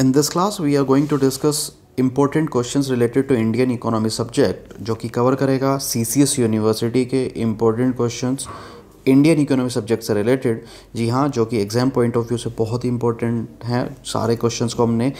in this class we are going to discuss important question related to Indian economy subject जो कि कवर करेगा C C S university के important question Indian economy subject से related जी हाँ जो कि एग्ज़ाम पॉइंट ऑफ व्यू से बहुत ही इंपॉर्टेंट हैं सारे क्वेश्चन को हमने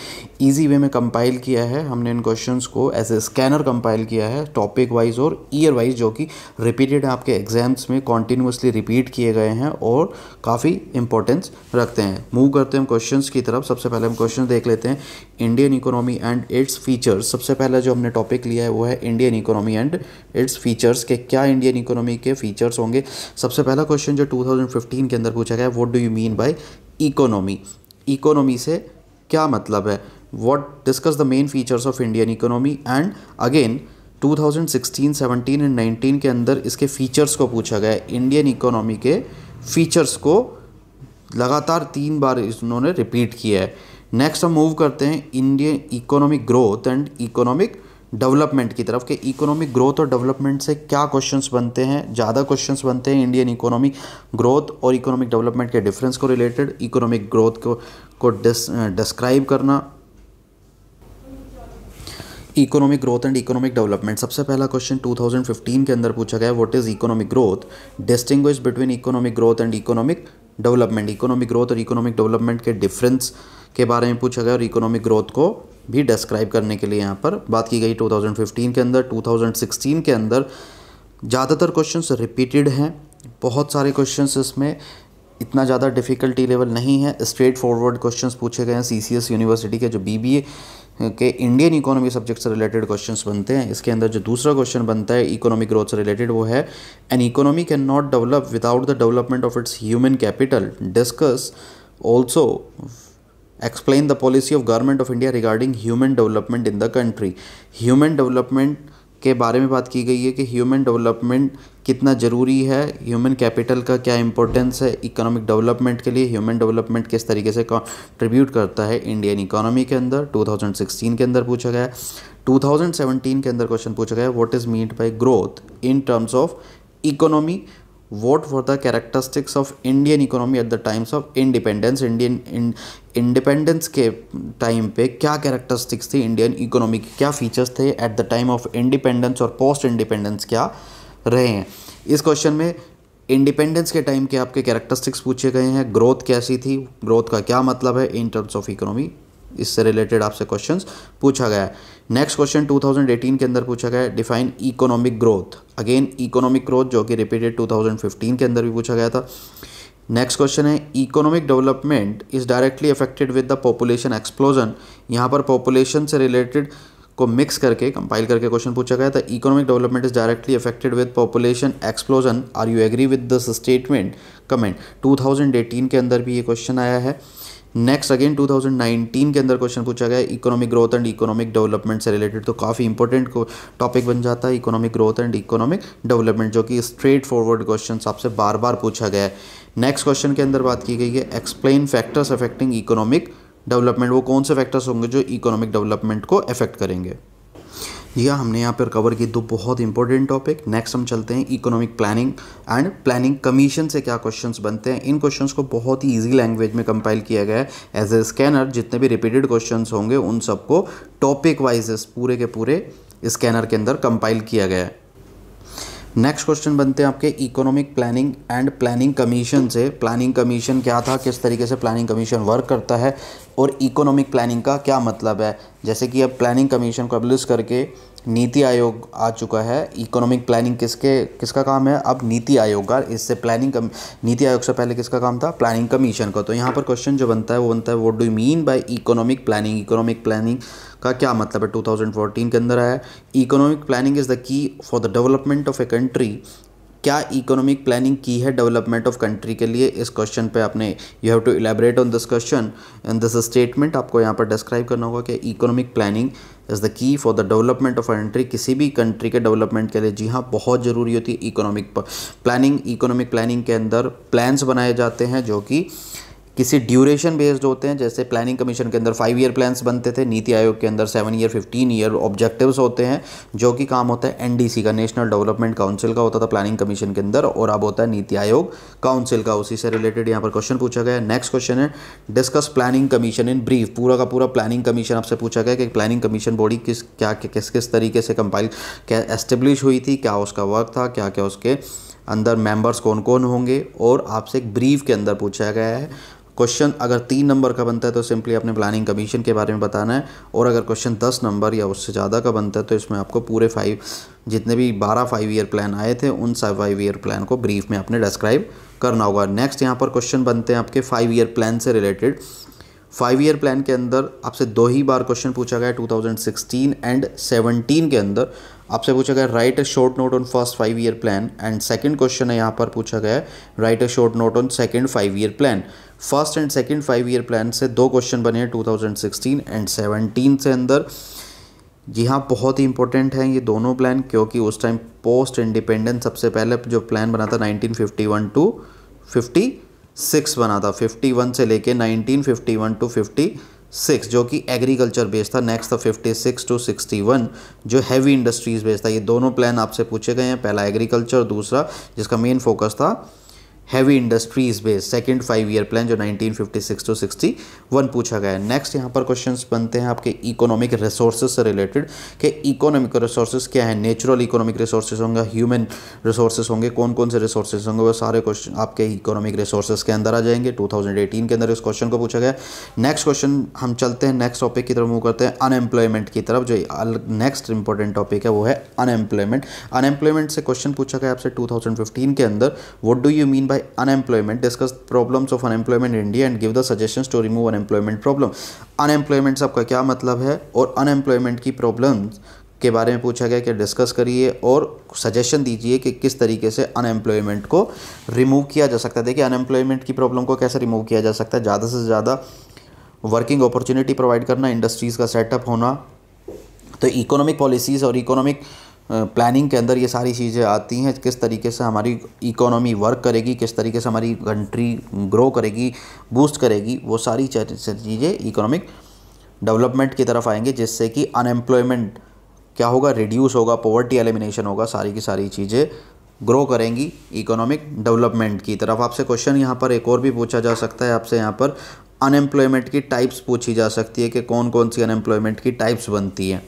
ईजी वे में कंपाइल किया है हमने इन क्वेश्चन को एज ए स्कैनर कंपाइल किया है टॉपिक वाइज और ईयर वाइज जो कि रिपीटेड आपके एग्ज़ाम्स में कॉन्टिन्यूसली रिपीट किए गए हैं और काफ़ी इंपॉर्टेंस रखते हैं मूव करते हैं हम क्वेश्चन की तरफ सबसे पहले हम क्वेश्चन देख लेते हैं Indian economy and its features सबसे पहला जो हमने टॉपिक लिया है वो है Indian economy and its features के क्या इंडियन इकोनॉमी के फीचर्स होंगे सबसे पहला क्वेश्चन जो 2015 के अंदर पूछा गया है do you mean by economy economy से क्या मतलब है what discuss the main features of Indian economy and again 2016, 17 and 19 के अंदर इसके फीचर्स को पूछा गया है इंडियन इकोनॉमी के फीचर्स को लगातार तीन बार इन्होंने रिपीट किया है नेक्स्ट हम मूव करते हैं Indian economic growth and economic development की तरफ के इकोनॉमिक ग्रोथ और डेवलपमेंट से क्या क्वेश्चंस बनते हैं ज़्यादा क्वेश्चंस बनते हैं इंडियन इकोनॉमिक ग्रोथ और इकोनॉमिक डेवलपमेंट के डिफरेंस को रिलेटेड इकोनॉमिक ग्रोथ को को डिस्क्राइब करना economic growth and economic development सबसे पहला क्वेश्चन 2015 के अंदर पूछा गया what is economic growth distinguish between economic growth and economic development economic growth और इकोनॉमिक डेवलपमेंट के डिफरेंस के बारे में पूछा गया और इकोनॉमिक ग्रोथ को भी डिस्क्राइब करने के लिए यहाँ पर बात की गई 2015 के अंदर 2016 के अंदर ज़्यादातर क्वेश्चंस रिपीटेड हैं बहुत सारे क्वेश्चंस इसमें इतना ज़्यादा डिफ़िकल्टी लेवल नहीं है स्ट्रेट फॉरवर्ड क्वेश्चंस पूछे गए हैं सी यूनिवर्सिटी के जो बी के इंडियन इकोनॉमी सब्जेक्ट से रिलेटेड क्वेश्चंस बनते हैं इसके अंदर जो दूसरा क्वेश्चन बनता है इकोनॉमिक ग्रोथ से रिलेटेड वो है an economy can not develop without the development of its human capital discuss also explain the policy of government of India regarding human development in the country human development के बारे में बात की गई है कि ह्यूमन डेवलपमेंट कितना ज़रूरी है ह्यूमन कैपिटल का क्या इंपॉर्टेंस है इकोनॉमिक डेवलपमेंट के लिए ह्यूमन डेवलपमेंट किस तरीके से कॉन्ट्रीब्यूट करता है इंडियन इकोनॉमी के अंदर 2016 के अंदर पूछा गया 2017 के अंदर क्वेश्चन पूछा गया what is meant by growth in terms of economy what for the characteristics of Indian economy at the times of independence Indian independence के टाइम पे क्या कैरेक्टरिस्टिक्स थी इंडियन इकोनॉमी के क्या फीचर्स थे at the time of independence और post independence क्या रहे हैं इस क्वेश्चन में इंडिपेंडेंस के टाइम के आपके कैरेक्टरिस्टिक्स पूछे गए हैं ग्रोथ कैसी थी ग्रोथ का क्या मतलब है इन टर्म्स ऑफ इकोनॉमी इससे रिलेटेड आपसे क्वेश्चन पूछा गया है नेक्स्ट क्वेश्चन 2018 के अंदर पूछा गया है define economic growth again economic growth जो कि रिपीटेड 2015 के अंदर भी पूछा गया था नेक्स्ट क्वेश्चन है economic development is directly affected with the population explosion यहाँ पर पॉपुलेशन से रिलेटेड को मिक्स करके कंपाइल करके क्वेश्चन पूछा गया था economic development is directly affected with population explosion are you agree with this statement comment 2018 के अंदर भी ये क्वेश्चन आया है नेक्स्ट अगेन 2019 के अंदर क्वेश्चन पूछा गया economic growth and economic development से रिलेटेड तो काफ़ी इंपॉर्टेंट टॉपिक बन जाता है economic growth and economic development जो कि स्ट्रेट फॉरवर्ड क्वेश्चन आपसे बार बार पूछा गया है नेक्स्ट क्वेश्चन के अंदर बात की गई है explain factors affecting economic development वो कौन से फैक्टर्स होंगे जो इकोनॉमिक डेवलपमेंट को अफेक्ट करेंगे यह हमने यहाँ पर कवर की दो बहुत इंपॉर्टेंट टॉपिक नेक्स्ट हम चलते हैं economic planning and planning commission से क्या क्वेश्चंस बनते हैं इन क्वेश्चंस को बहुत ही इजी लैंग्वेज में कंपाइल किया गया है एज ए स्कैनर जितने भी रिपीटेड क्वेश्चंस होंगे उन सबको टॉपिक वाइज पूरे के पूरे स्कैनर के अंदर कंपाइल किया गया है नेक्स्ट क्वेश्चन बनते हैं आपके economic planning and planning commission से प्लानिंग कमीशन क्या था किस तरीके से प्लानिंग कमीशन वर्क करता है और इकोनॉमिक प्लानिंग का क्या मतलब है जैसे कि अब प्लानिंग कमीशन को एब्लिस करके नीति आयोग आ चुका है इकोनॉमिक प्लानिंग किसके किसका काम है अब नीति आयोग का इससे प्लानिंग कम नीति आयोग से पहले किसका काम था प्लानिंग कमीशन का तो यहाँ पर क्वेश्चन जो बनता है वो बनता है what do mean by economic planning economic planning का क्या मतलब है 2014 के अंदर आया economic planning is the key for the development of a country क्या इकोनॉमिक प्लानिंग की है डेवलपमेंट ऑफ कंट्री के लिए इस क्वेश्चन पे आपने you have to elaborate on this question in this statement आपको यहाँ पर डिस्क्राइब करना होगा कि economic planning is the key for the development of country किसी भी कंट्री के डेवलपमेंट के लिए जी हाँ बहुत ज़रूरी होती है इकोनॉमिक प्लानिंग इकोनॉमिक प्लानिंग के अंदर प्लान्स बनाए जाते हैं जो कि किसी ड्यूरेशन बेस्ड होते हैं जैसे प्लानिंग कमीशन के अंदर फाइव ईयर प्लान्स बनते थे नीति आयोग के अंदर seven year fifteen year objectives होते हैं जो कि काम होता है एनडीसी का नेशनल डेवलपमेंट काउंसिल का होता था प्लानिंग कमीशन के अंदर और अब होता है नीति आयोग काउंसिल का उसी से रिलेटेड यहाँ पर क्वेश्चन पूछा गया नेक्स्ट क्वेश्चन है discuss planning commission in brief पूरा का पूरा प्लानिंग कमीशन आपसे पूछा गया कि प्लानिंग कमीशन बॉडी किस क्या किस किस तरीके से कंपाइल क्या एस्टेब्लिश हुई थी क्या उसका वर्क था क्या क्या उसके अंदर मेंबर्स कौन कौन होंगे और आपसे एक ब्रीफ के अंदर पूछा गया है क्वेश्चन अगर तीन नंबर का बनता है तो सिंपली अपने प्लानिंग कमीशन के बारे में बताना है और अगर क्वेश्चन दस नंबर या उससे ज़्यादा का बनता है तो इसमें आपको पूरे फाइव जितने भी बारह फाइव ईयर प्लान आए थे उन सब फाइव ईयर प्लान को ब्रीफ में आपने डिस्क्राइब करना होगा नेक्स्ट यहाँ पर क्वेश्चन बनते हैं आपके फाइव ईयर प्लान से रिलेटेड फाइव ईयर प्लान के अंदर आपसे दो ही बार क्वेश्चन पूछा गया 2016 एंड 17 के अंदर आपसे पूछा गया write a short note on first five year plan and second question है यहाँ पर पूछा गया है write a short note on second five year plan first and second five year plan से दो क्वेश्चन बने हैं 2016 एंड 17 से अंदर जी हाँ बहुत ही इंपॉर्टेंट हैं ये दोनों प्लान क्योंकि उस टाइम पोस्ट इंडिपेंडेंस सबसे पहले जो प्लान बना था 1951 टू 56 बना था 51 से लेके 1951 टू 56 जो कि एग्रीकल्चर बेस्ड था नेक्स्ट था 56 टू 61 जो हैवी इंडस्ट्रीज़ बेस्ड था ये दोनों प्लान आपसे पूछे गए हैं पहला एग्रीकल्चर दूसरा जिसका मेन फोकस था heavy industries based second five year plan जो 1956 टू सिक्सटी वन पूछा गया है नेक्स्ट यहाँ पर क्वेश्चन बनते हैं आपके इकोनॉमिक रिसोर्सेज से रिलेटेड कि इकोनॉमिक रिसोर्सेज क्या है नेचुरल इकोनॉमिक रिसोर्सेज होंगे ह्यूमन रिसोर्सेज होंगे कौन कौन से रिसोर्सेज होंगे वो सारे क्वेश्चन आपके इकोनॉमिक रिसोर्सेज के अंदर आ जाएंगे टू थाउजेंड के अंदर इस क्वेश्चन को पूछा गया नेक्स्ट क्वेश्चन हम चलते हैं नेक्स्ट टॉपिक की तरफ मूव करते हैं अनएम्प्लॉयमेंट की तरफ जो नेक्स्ट इंपॉर्टेंट टॉपिक है वो है अनएम्प्लॉयमेंट अनएम्प्लॉयमेंट से क्वेश्चन पूछा गया आपसे टू फिफ्टीन के अंदर what do you mean by unemployment discuss problems of unemployment in India and give the suggestions to remove unemployment problem unemployment सबका kya matlab hai aur unemployment ki problems के बारे में पूछा गया कि डिस्कस करिए और सजेशन दीजिए कि किस तरीके से अनएम्प्लॉयमेंट को रिमूव किया जा सकता है देखिए अनएम्प्लॉयमेंट की प्रॉब्लम को कैसे रिमूव किया जा सकता है ज़्यादा से ज़्यादा वर्किंग अपॉर्चुनिटी प्रोवाइड करना इंडस्ट्रीज़ का सेटअप होना तो इकोनॉमिक पॉलिसीज़ और इकोनॉमिक प्लानिंग के अंदर ये सारी चीज़ें आती हैं किस तरीके से हमारी इकोनॉमी वर्क करेगी किस तरीके से हमारी कंट्री ग्रो करेगी बूस्ट करेगी वो सारी चीज़ें इकोनॉमिक डेवलपमेंट की तरफ आएंगे जिससे कि अनएम्प्लॉयमेंट क्या होगा रिड्यूस होगा पॉवर्टी एलिमिनेशन होगा सारी की सारी चीज़ें ग्रो करेंगी इकोनॉमिक डेवलपमेंट की तरफ आपसे क्वेश्चन यहाँ पर एक और भी पूछा जा सकता है आपसे यहाँ पर अनएम्प्लॉयमेंट की टाइप्स पूछी जा सकती है कि कौन कौन सी अनएम्प्लॉयमेंट की टाइप्स बनती हैं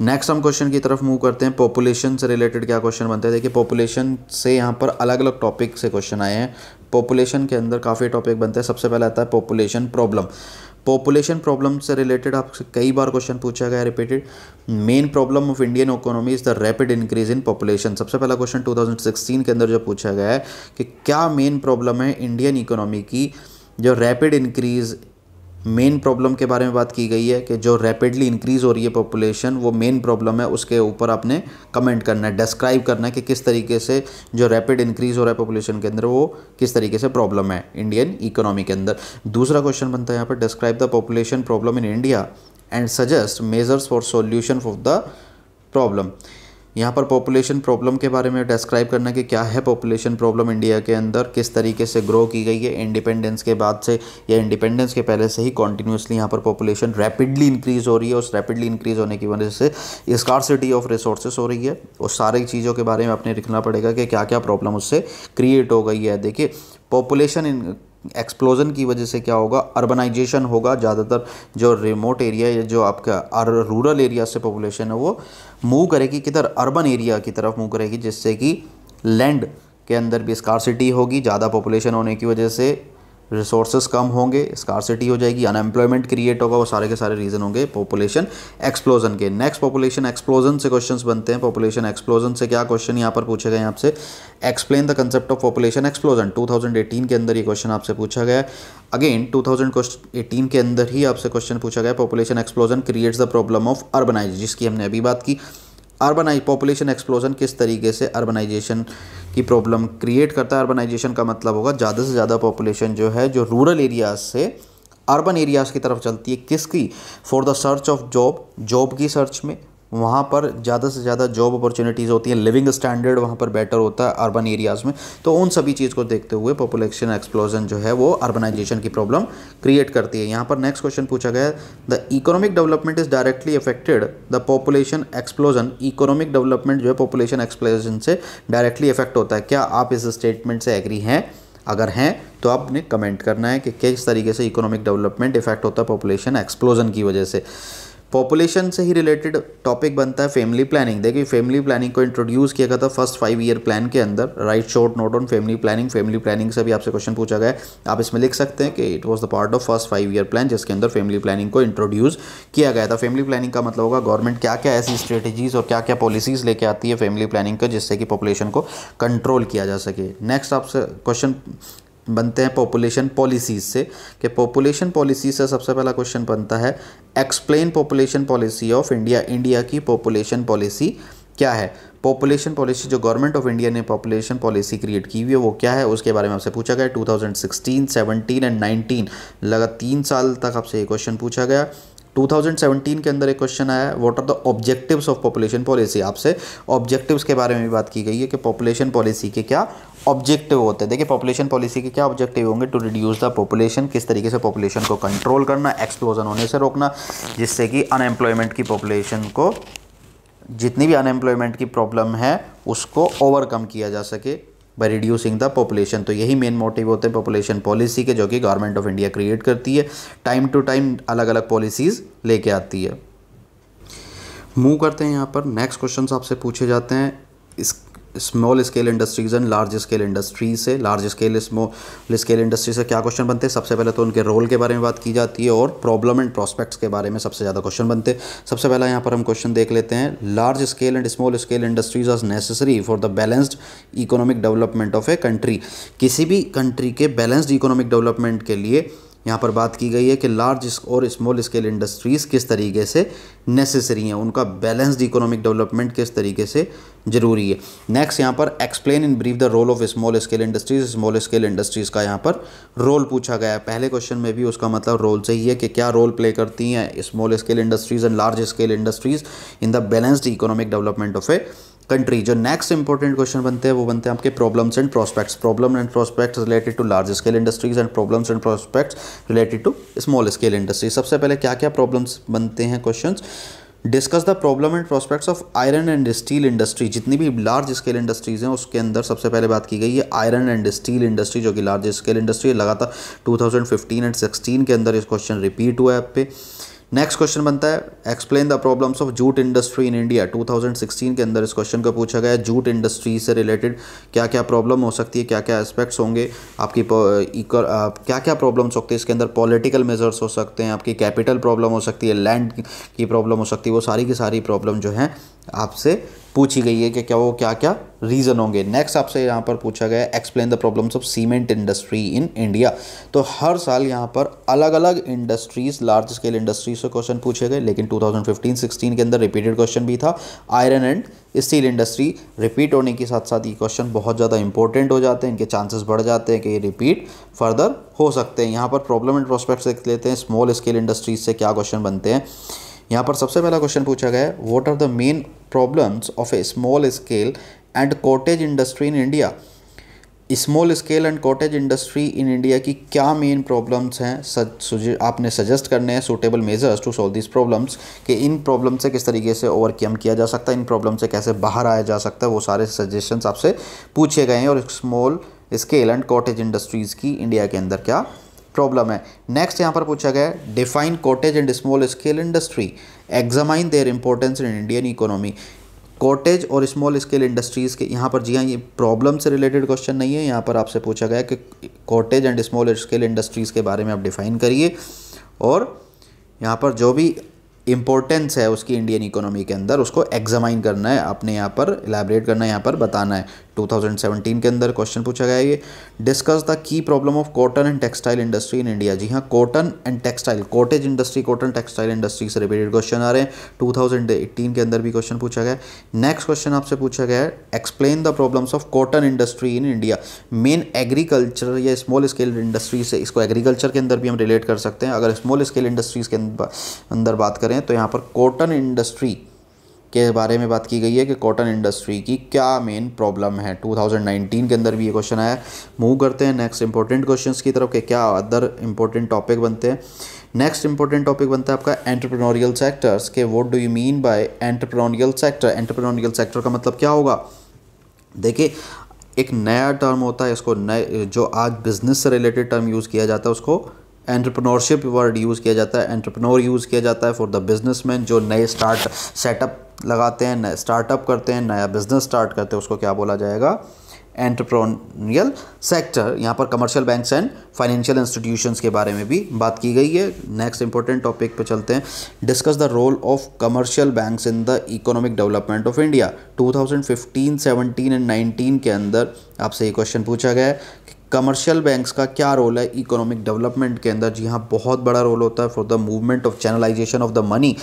नेक्स्ट हम क्वेश्चन की तरफ मूव करते हैं पॉपुलेशन से रिलेटेड क्या क्वेश्चन बनते हैं देखिए पॉपुलेशन से यहाँ पर अलग अलग टॉपिक से क्वेश्चन आए हैं पॉपुलेशन के अंदर काफ़ी टॉपिक बनते हैं सबसे पहले आता है पॉपुलेशन प्रॉब्लम पॉपुलेशन प्रॉब्लम से रिलेटेड आपसे कई बार क्वेश्चन पूछा गया repeated main problem of Indian economy is the rapid increase in population सबसे पहला क्वेश्चन 2016 के अंदर जो पूछा गया है कि क्या मेन प्रॉब्लम है इंडियन इकोनॉमी की जो रैपिड इंक्रीज मेन प्रॉब्लम के बारे में बात की गई है कि जो रैपिडली इंक्रीज़ हो रही है पॉपुलेशन वो मेन प्रॉब्लम है उसके ऊपर आपने कमेंट करना है डिस्क्राइब करना है कि किस तरीके से जो रैपिड इंक्रीज़ हो रहा है पॉपुलेशन के अंदर वो किस तरीके से प्रॉब्लम है इंडियन इकोनॉमी के अंदर दूसरा क्वेश्चन बनता है यहाँ पर describe the population problem in India and suggest measures for solution of the problem यहाँ पर पॉपुलेशन प्रॉब्लम के बारे में डिस्क्राइब करना कि क्या है पॉपुलेशन प्रॉब्लम इंडिया के अंदर किस तरीके से ग्रो की गई है इंडिपेंडेंस के बाद से या इंडिपेंडेंस के पहले से ही कॉन्टीन्यूसली यहाँ पर पॉपुलेशन रैपिडली इंक्रीज़ हो रही है उस रैपिडली इंक्रीज़ होने की वजह से स्कारसिटी ऑफ रिसोर्सेस हो रही है और सारी चीज़ों के बारे में अपने लिखना पड़ेगा कि क्या क्या प्रॉब्लम उससे क्रिएट हो गई है देखिए पॉपुलेशन एक्सप्लोजन की वजह से क्या होगा अर्बनाइजेशन होगा ज़्यादातर जो रिमोट एरिया या जो आपका अर, रूरल एरिया से पॉपुलेशन है वो मूव करेगी किधर अर्बन एरिया की तरफ मूव करेगी जिससे कि लैंड के अंदर भी स्कारसिटी होगी ज़्यादा पॉपुलेशन होने की वजह से रिसोर्स कम होंगे स्कारसिटी हो जाएगी अनएम्प्लॉयमेंट क्रिएट होगा वो सारे के सारे रीज़न होंगे पॉपुलेशन एक्सप्लोजन के नेक्स्ट पॉपुलेशन एक्सप्लोजन से क्वेश्चंस बनते हैं पॉपुलेशन एक्सप्लोजन से क्या क्वेश्चन यहाँ पर पूछे गए आपसे explain the concept of population explosion 2018 के अंदर ये क्वेश्चन आपसे पूछा गया अगेन 2018 के अंदर ही आपसे क्वेश्चन पूछा गया population explosion creates the problem of urbanise जिसकी हमने अभी बात की अर्बनाइज पॉपुलेशन एक्सप्लोजन किस तरीके से अर्बनाइजेशन की प्रॉब्लम क्रिएट करता है अर्बनाइजेशन का मतलब होगा ज़्यादा से ज़्यादा पॉपुलेशन जो है जो रूरल एरियाज से अर्बन एरियाज़ की तरफ चलती है किसकी for the search of job job की सर्च में वहाँ पर ज़्यादा से ज़्यादा जॉब अपॉर्चुनिटीज़ होती हैं लिविंग स्टैंडर्ड वहाँ पर बेटर होता है अर्बन एरियाज़ में तो उन सभी चीज़ को देखते हुए पॉपुलेशन एक्सप्लोजन जो है वो अर्बनाइजेशन की प्रॉब्लम क्रिएट करती है यहाँ पर नेक्स्ट क्वेश्चन पूछा गया the economic development is directly affected the population explosion economic development जो है पॉपुलेशन एक्सप्लोजन से डायरेक्टली इफेक्ट होता है क्या आप इस स्टेटमेंट से एग्री हैं अगर हैं तो आपने कमेंट करना है कि किस तरीके से इकोनॉमिक डेवलपमेंट इफेक्ट होता है पॉपुलेशन एक्सप्लोजन की वजह से पॉपुलेशन से ही रिलेटेड टॉपिक बनता है फैमिली प्लानिंग देखिए फैमिली प्लानिंग को इंट्रोड्यूस किया गया था फर्स्ट फाइव ईयर प्लान के अंदर write short note on family planning family planning से भी आपसे क्वेश्चन पूछा गया है आप इसमें लिख सकते हैं कि it was the part of first five year plan जिसके अंदर फैमिली प्लानिंग को इंट्रोड्यूस किया गया था फैमिली प्लानिंग का मतलब होगा गवर्नमेंट क्या क्या ऐसी स्ट्रेटेजीज और क्या क्या पॉलिसीज लेके आती है फैमिली प्लानिंग का जिससे कि पॉपुलेशन को कंट्रोल किया जा सके नेक्स्ट आपसे क्वेश्चन बनते हैं पॉपुलेशन पॉलिसीज़ से कि पॉपुलेशन पॉलिसी से सबसे पहला क्वेश्चन बनता है explain population policy of India India की पॉपुलेशन पॉलिसी क्या है पॉपुलेशन पॉलिसी जो गवर्नमेंट ऑफ इंडिया ने पॉपुलेशन पॉलिसी क्रिएट की हुई है वो क्या है उसके बारे में आपसे पूछा गया 2016, 17 एंड 19 लगा तीन साल तक आपसे ये क्वेश्चन पूछा गया 2017 के अंदर एक क्वेश्चन आया what are the objectives of population policy आपसे ऑब्जेक्टिव्स के बारे में भी बात की गई है कि पॉपुलेशन पॉलिसी के क्या ऑब्जेक्टिव होते हैं देखिए पॉपुलेशन पॉलिसी के क्या ऑब्जेक्टिव होंगे टू रिड्यूस द पॉपुलेशन किस तरीके से पॉपुलेशन को कंट्रोल करना एक्सप्लोजन होने से रोकना जिससे कि अनएम्प्लॉयमेंट की पॉपुलेशन को जितनी भी अनएम्प्लॉयमेंट की प्रॉब्लम है उसको ओवरकम किया जा सके बाई रिड्यूसिंग द पॉपुलेशन तो यही मेन मोटिव होते हैं पॉपुलेशन पॉलिसी के जो कि गवर्नमेंट ऑफ इंडिया क्रिएट करती है टाइम टू टाइम अलग अलग पॉलिसीज़ लेके आती है मूव करते हैं यहाँ पर नेक्स्ट क्वेश्चन आपसे पूछे जाते हैं इस small scale industries and large scale industries से large scale small scale industry से क्या क्वेश्चन बनते हैं सबसे पहले तो उनके रोल के बारे में बात की जाती है और प्रॉब्लम एंड प्रॉस्पेक्ट्स के बारे में सबसे ज़्यादा क्वेश्चन बनते हैं सबसे पहला यहाँ पर हम क्वेश्चन देख लेते हैं large scale and small scale industries आज necessary for the balanced economic development of a country किसी भी कंट्री के बैलेंस्ड इकोनॉमिक डेवलपमेंट के लिए यहाँ पर बात की गई है कि लार्ज और स्मॉल स्केल इंडस्ट्रीज़ किस तरीके से नेसेसरी हैं उनका बैलेंस्ड इकोनॉमिक डेवलपमेंट किस तरीके से ज़रूरी है नेक्स्ट यहाँ पर explain in brief the role of small scale industries small scale industries का यहाँ पर रोल पूछा गया है पहले क्वेश्चन में भी उसका मतलब रोल चाहिए कि क्या रोल प्ले करती हैं small scale industries and large scale industries in the balanced economic development of a country जो नेक्स्ट इंपॉर्टेंट क्वेश्चन बनते हैं वो बनते हैं आपके problems and prospects problem and prospects related to large scale industries and problems and prospects related to small scale industries सबसे पहले क्या क्या प्रॉब्लम्स बनते हैं question discuss the problem and prospects of iron and steel industry जितनी भी large scale industries हैं उसके अंदर सबसे पहले बात की गई है आयरन एंड स्टील इंडस्ट्री जो कि लार्ज स्केल इंडस्ट्री है लगातार 2015 एंड 16 के अंदर इस क्वेश्चन रिपीट हुआ है आप पे नेक्स्ट क्वेश्चन बनता है explain the problems of jute industry in India 2016 के अंदर इस क्वेश्चन को पूछा गया जूट इंडस्ट्री से रिलेटेड क्या क्या प्रॉब्लम हो सकती है क्या क्या एस्पेक्ट्स होंगे आपकी क्या क्या प्रॉब्लम्स होती है इसके अंदर पॉलिटिकल मेजर्स हो सकते हैं आपकी कैपिटल प्रॉब्लम हो सकती है लैंड की प्रॉब्लम हो सकती है वो सारी की सारी प्रॉब्लम जो है आपसे पूछी गई है कि क्या वो क्या क्या रीज़न होंगे नेक्स्ट आपसे यहाँ पर पूछा गया explain the problems of cement industry in India तो हर साल यहाँ पर अलग अलग इंडस्ट्रीज़ लार्ज स्केल इंडस्ट्रीज से क्वेश्चन पूछे गए लेकिन 2015-16 के अंदर रिपीटेड क्वेश्चन भी था iron and steel industry repeat होने के साथ साथ ये क्वेश्चन बहुत ज़्यादा इंपॉर्टेंट हो जाते हैं इनके चांसेस बढ़ जाते हैं कि ये रिपीट फर्दर हो सकते हैं यहाँ पर प्रॉब्लम एंड प्रोस्पेक्ट्स देख लेते हैं स्मॉल स्केल इंडस्ट्रीज से क्या क्वेश्चन बनते हैं यहाँ पर सबसे पहला क्वेश्चन पूछा गया है what are the main problems of a small scale and cottage industry in India small scale and cottage industry in India की क्या मेन प्रॉब्लम्स हैं आपने सजेस्ट करने हैं suitable measures to solve this problems कि इन प्रॉब्लम से किस तरीके से ओवरकम किया जा सकता है इन प्रॉब्लम से कैसे बाहर आया जा सकता है वो सारे सजेशंस आपसे पूछे गए हैं और small scale and cottage industries की इंडिया के अंदर क्या प्रॉब्लम है नेक्स्ट यहाँ पर पूछा गया है define cottage and small scale industry examine their importance in Indian economy cottage और स्मॉल स्केल इंडस्ट्रीज़ के यहाँ पर जी हाँ ये प्रॉब्लम से रिलेटेड क्वेश्चन नहीं है यहाँ पर आपसे पूछा गया कि cottage and small scale industries के बारे में आप डिफाइन करिए और यहाँ पर जो भी इम्पोर्टेंस है उसकी इंडियन इकोनॉमी के अंदर उसको एग्जामाइन करना है अपने यहाँ पर एलैबोरेट करना है यहाँ पर बताना है 2017 के अंदर क्वेश्चन पूछा गया ये डिस्कस द की problem of cotton and textile industry in India जी हाँ cotton and textile cottage industry cotton textile industry से रिलेटेड क्वेश्चन आ रहे हैं टू के अंदर भी क्वेश्चन पूछा गया नेक्स्ट क्वेश्चन आपसे पूछा गया है explain the problems of cotton industry in India main agriculture या स्मॉल स्केल इंडस्ट्री से इसको एग्रीकल्चर के अंदर भी हम रिलेट कर सकते हैं अगर स्मॉल स्केल इंडस्ट्रीज के अंदर बात करें करें तो यहाँ पर कॉटन इंडस्ट्री के बारे में बात की गई है कि कॉटन इंडस्ट्री की क्या मेन प्रॉब्लम है 2019 के अंदर भी ये क्वेश्चन आया मूव करते हैं नेक्स्ट इंपॉर्टेंट क्वेश्चन की तरफ के क्या अदर इंपॉर्टेंट टॉपिक बनते हैं नेक्स्ट इंपॉर्टेंट टॉपिक बनता है आपका एंटरप्रेन्योरियल सेक्टर्स के what do you mean by entrepreneurial sector entrepreneurial sector का मतलब क्या होगा देखिए एक नया टर्म होता है इसको नए जो आज बिजनेस से रिलेटेड टर्म यूज़ किया जाता है उसको एंट्रप्रनोरशिप वर्ड यूज़ किया जाता है एंट्रप्रनोर यूज़ किया जाता है फॉर द मैन जो नए स्टार्ट सेटअप लगाते हैं नए स्टार्टअप करते हैं नया बिजनेस स्टार्ट करते हैं उसको क्या बोला जाएगा एंटरप्रोनियल सेक्टर यहाँ पर commercial banks and financial institutions के बारे में भी बात की गई है नेक्स्ट इंपॉर्टेंट टॉपिक पे चलते हैं discuss the role of commercial banks in the economic development of India 2015, 17 and 19 के अंदर आपसे ये क्वेश्चन पूछा गया है कि कमर्शियल बैंक्स का क्या रोल है इकोनॉमिक डेवलपमेंट के अंदर जी हाँ बहुत बड़ा रोल होता है for the movement of channelization of the money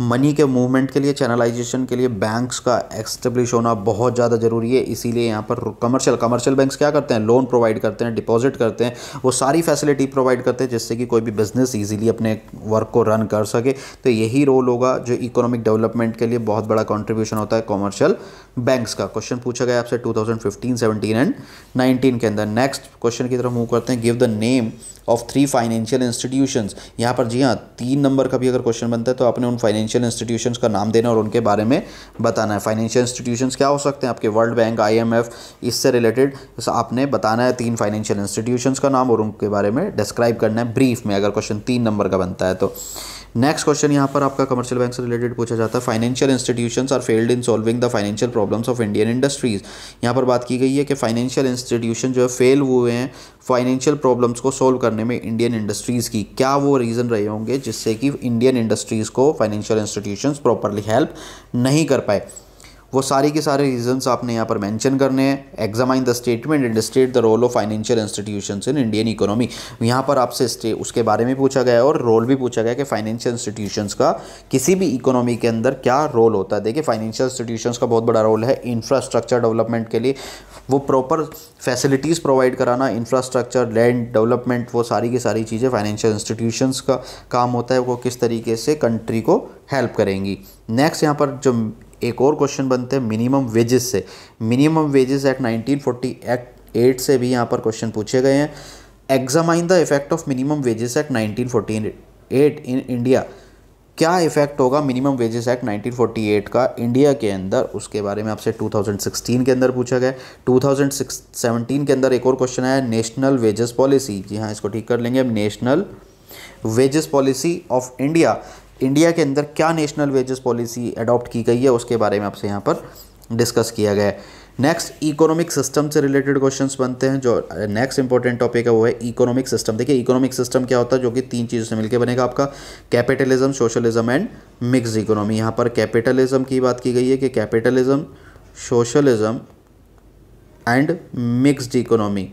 money के मूवमेंट के लिए चैनलाइजेशन के लिए बैंक्स का एक्स्टेब्लिश होना बहुत ज़्यादा ज़रूरी है इसीलिए यहाँ पर कमर्शियल कमर्शियल बैंक्स क्या करते हैं लोन प्रोवाइड करते हैं डिपॉजिट करते हैं वो सारी फैसिलिटी प्रोवाइड करते हैं जिससे कि कोई भी बिजनेस ईजिली अपने वर्क को रन कर सके तो यही रोल होगा जो इकोनॉमिक डेवलपमेंट के लिए बहुत बड़ा कॉन्ट्रीब्यूशन होता है कॉमर्शियल बैंक्स का क्वेश्चन पूछा गया आपसे टू थाउजेंड एंड नाइनटीन के अंदर नेक्स्ट क्वेश्चन की तरफ मूव करते हैं give the name of three financial institutions यहाँ पर जी हाँ तीन नंबर का भी अगर क्वेश्चन बनता है तो आपने उन फाइनेंशियल इंस्टीट्यूशंस का नाम देना और उनके बारे में बताना है फाइनेंशियल इंस्टीट्यूशंस क्या हो सकते हैं आपके वर्ल्ड बैंक आईएमएफ इससे रिलेटेड आपने बताना है तीन फाइनेंशियल इंस्टीट्यूशंस का नाम और उनके बारे में डिस्क्राइब करना है ब्रीफ में अगर क्वेश्चन तीन नंबर का बनता है तो नेक्स्ट क्वेश्चन यहाँ पर आपका कमर्शियल बैंक से रिलेटेड पूछा जाता है financial institution are failed in solving the financial problems of Indian industries यहाँ पर बात की गई है कि फाइनेंशियल इंस्टीट्यूशन जो है फेल हुए हैं फाइनेंशियल प्रॉब्लम्स को सोल्व करने में इंडियन इंडस्ट्रीज़ की क्या वो रीज़न रहे होंगे जिससे कि इंडियन इंडस्ट्रीज़ को फाइनेंशियल इंस्टीट्यूशन प्रॉपरली हेल्प नहीं कर पाए वो सारी के सारे रीजंस आपने यहाँ पर मेंशन करने हैं examine the statement and state the role of financial institution in Indian economy यहाँ पर आपसे उसके बारे में पूछा गया और रोल भी पूछा गया कि फाइनेंशियल इंस्टीट्यूशंस का किसी भी इकोनॉमी के अंदर क्या रोल होता है देखिए फाइनेंशियल इंस्टीट्यूशंस का बहुत बड़ा रोल है इंफ्रास्ट्रक्चर डेवलपमेंट के लिए वो प्रॉपर फैसिलिटीज़ प्रोवाइड कराना इंफ्रास्ट्रक्चर लैंड डेवलपमेंट वो सारी की सारी चीज़ें फाइनेंशियल इंस्टीट्यूशंस का काम होता है वो किस तरीके से कंट्री को हेल्प करेंगी नेक्स्ट यहाँ पर जो एक और क्वेश्चन बनते हैं मिनिमम वेजेस से minimum wages act 1940 act eight से भी यहाँ पर क्वेश्चन पूछे गए हैं examine the effect of minimum wages act nineteen in India क्या इफेक्ट होगा मिनिमम वेजेस एक्ट 1948 का इंडिया के अंदर उसके बारे में आपसे 2016 के अंदर पूछा गया 2017 के अंदर एक और क्वेश्चन आया नेशनल वेजेस पॉलिसी जी हाँ इसको ठीक कर लेंगे हम national wages policy of India India के अंदर क्या नेशनल वेजेस पॉलिसी अडॉप्ट की गई है उसके बारे में आपसे यहाँ पर डिस्कस किया गया है नेक्स्ट इकोनॉमिक सिस्टम से रिलेटेड क्वेश्चंस बनते हैं जो नेक्स्ट इंपॉर्टेंट टॉपिक है वो है इकोनॉमिक सिस्टम देखिए इकोनॉमिक सिस्टम क्या होता है जो कि तीन चीज़ों से मिलकर बनेगा आपका capitalism socialism and mix economy यहाँ पर कैपिटलिज्म की बात की गई है कि capitalism socialism and mixed economy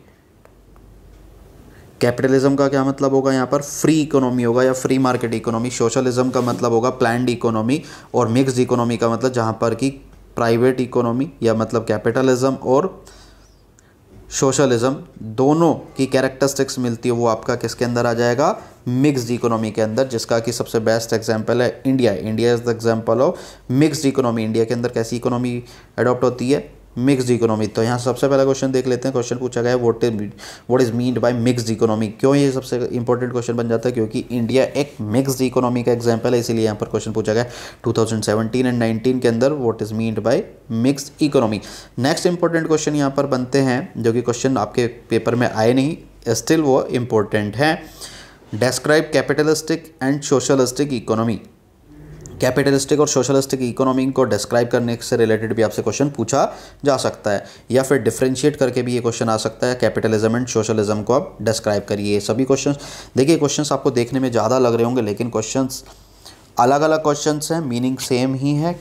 capitalism का क्या मतलब होगा यहाँ पर फ्री इकोनॉमी होगा या फ्री मार्केट इकोनॉमी सोशलिज्म का मतलब होगा प्लान्ड इकोनॉमी और मिक्स इकोनॉमी का मतलब जहाँ पर कि प्राइवेट इकोनॉमी या मतलब कैपिटलिज्म और सोशलिज्म दोनों की कैरेक्टरिस्टिक्स मिलती है वो आपका किसके अंदर आ जाएगा मिक्सड इकोनॉमी के अंदर जिसका कि सबसे बेस्ट एग्जांपल है India India is the example of mixed economy India के अंदर कैसी इकोनॉमी अडॉप्ट होती है मिक्स इकोनॉमी तो यहाँ सबसे पहला क्वेश्चन देख लेते हैं क्वेश्चन पूछा गया what what is mean by mix economy क्यों ये सबसे इंपॉर्टेंट क्वेश्चन बन जाता है क्योंकि इंडिया एक मिक्स इकोनॉमी का एग्जाम्पल है इसीलिए यहाँ पर क्वेश्चन पूछा गया टू एंड नाइनटीन के अंदर what is mean by mix economy next important question यहाँ पर बनते हैं जो कि क्वेश्चन आपके पेपर में आए नहीं स्टिल वो इम्पोर्टेंट है describe capitalistic and socialistic economy capitalistic और सोशलिस्टिक इकोनॉमी को डिस्क्राइब करने से रिलेटेड भी आपसे क्वेश्चन पूछा जा सकता है या फिर डिफ्रेंशिएट करके भी ये क्वेश्चन आ सकता है कैपिटलिज्म एंड सोशलिज्म को आप डिस्क्राइब करिए सभी क्वेश्चन देखिए क्वेश्चन आपको देखने में ज़्यादा लग रहे होंगे लेकिन क्वेश्चन अलग अलग क्वेश्चन हैं मीनिंग सेम ही है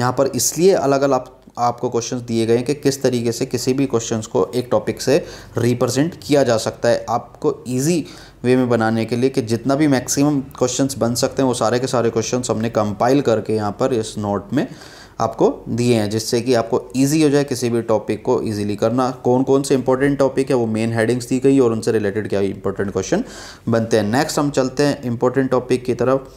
यहाँ पर इसलिए अलग अलग आपको क्वेश्चंस दिए गए हैं कि किस तरीके से किसी भी क्वेश्चंस को एक टॉपिक से रिप्रेजेंट किया जा सकता है आपको इजी वे में बनाने के लिए कि जितना भी मैक्सिमम क्वेश्चंस बन सकते हैं वो सारे के सारे क्वेश्चंस हमने कंपाइल करके यहाँ पर इस नोट में आपको दिए हैं जिससे कि आपको इजी हो जाए किसी भी टॉपिक को इजीली करना कौन कौन से इंपॉर्टेंट टॉपिक है वो मेन हेडिंग्स दी गई और उनसे रिलेटेड क्या इंपॉर्टेंट क्वेश्चन बनते हैं नेक्स्ट हम चलते हैं इंपॉर्टेंट टॉपिक की तरफ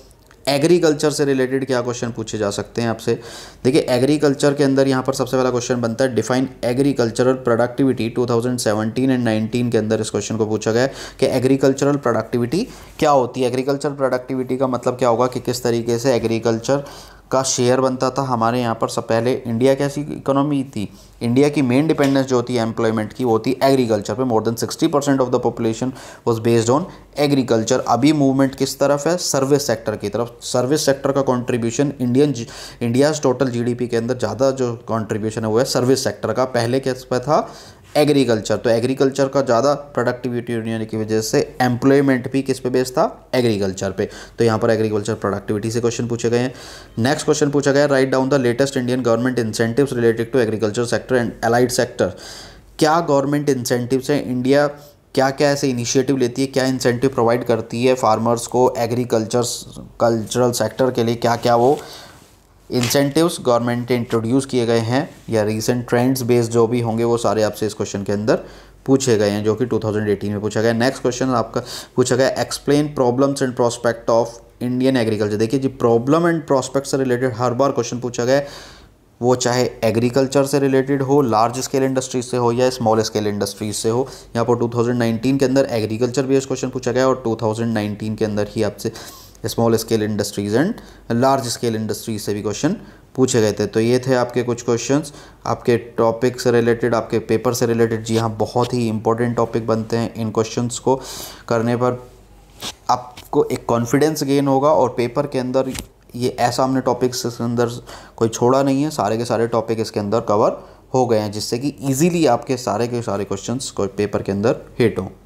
एग्रीकल्चर से रिलेटेड क्या क्वेश्चन पूछे जा सकते हैं आपसे देखिए एग्रीकल्चर के अंदर यहाँ पर सबसे पहला क्वेश्चन बनता है डिफाइन एग्रीकल्चरल प्रोडक्टिविटी 2017 एंड 19 के अंदर इस क्वेश्चन को पूछा गया है कि एग्रीकल्चरल प्रोडक्टिविटी क्या होती है एग्रीकल्चर प्रोडक्टिविटी का मतलब क्या होगा कि किस तरीके से एग्रीकल्चर का शेयर बनता था हमारे यहाँ पर सब पहले इंडिया कैसी इकोनॉमी थी इंडिया की मेन डिपेंडेंस जो होती है एम्प्लॉयमेंट की वो होती है एग्रीकल्चर पे more than sixty percent of the population was based on agriculture अभी मूवमेंट किस तरफ है सर्विस सेक्टर की तरफ सर्विस सेक्टर का contribution Indian India's total GDP के अंदर ज़्यादा जो कंट्रीब्यूशन है वो है सर्विस सेक्टर का पहले कैसे था एग्रीकल्चर तो एग्रीकल्चर का ज़्यादा प्रोडक्टिविटी होने की वजह से एम्प्लॉयमेंट भी किस पे बेस था एग्रीकल्चर पे तो यहाँ पर एग्रीकल्चर प्रोडक्टिविटी से क्वेश्चन पूछे गए हैं नेक्स्ट क्वेश्चन पूछा गया write down the latest Indian government incentives related to agriculture sector and allied sector क्या गवर्नमेंट इंसेंटिव्स हैं इंडिया क्या क्या ऐसे इनिशिएटिव लेती है क्या इंसेंटिव प्रोवाइड करती है फार्मर्स को एग्रीकल्चर कल्चरल सेक्टर के लिए क्या क्या वो इंसेंटिव्स गवर्नमेंट ने इंट्रोड्यूस किए गए हैं या रीसेंट ट्रेंड्स बेस्ड जो भी होंगे वो सारे आपसे इस क्वेश्चन के अंदर पूछे गए हैं जो कि 2018 में पूछा गया नेक्स्ट क्वेश्चन आपका पूछा गया explain problems and prospect of Indian agriculture देखिए जी प्रॉब्लम एंड प्रोस्पेक्ट से रिलेटेड हर बार क्वेश्चन पूछा गया वो चाहे एग्रीकल्चर से रिलेटेड हो लार्ज स्केल इंडस्ट्रीज से हो या स्मॉल स्केल इंडस्ट्रीज से हो यहाँ पर 2019 के अंदर एग्रीकल्चर बेस्ड क्वेश्चन पूछा गया और 2019 के अंदर ही आपसे small scale industries and large scale industries से भी क्वेश्चन पूछे गए थे तो ये थे आपके कुछ क्वेश्चंस आपके टॉपिक से रिलेटेड आपके पेपर से रिलेटेड जी हाँ बहुत ही इंपॉर्टेंट टॉपिक बनते हैं इन क्वेश्चंस को करने पर आपको एक कॉन्फिडेंस गेन होगा और पेपर के अंदर ये ऐसा हमने टॉपिक्स के अंदर कोई छोड़ा नहीं है सारे के सारे टॉपिक इसके अंदर कवर हो गए हैं जिससे कि ईजिली आपके सारे के सारे क्वेश्चन को पेपर के अंदर हिट हों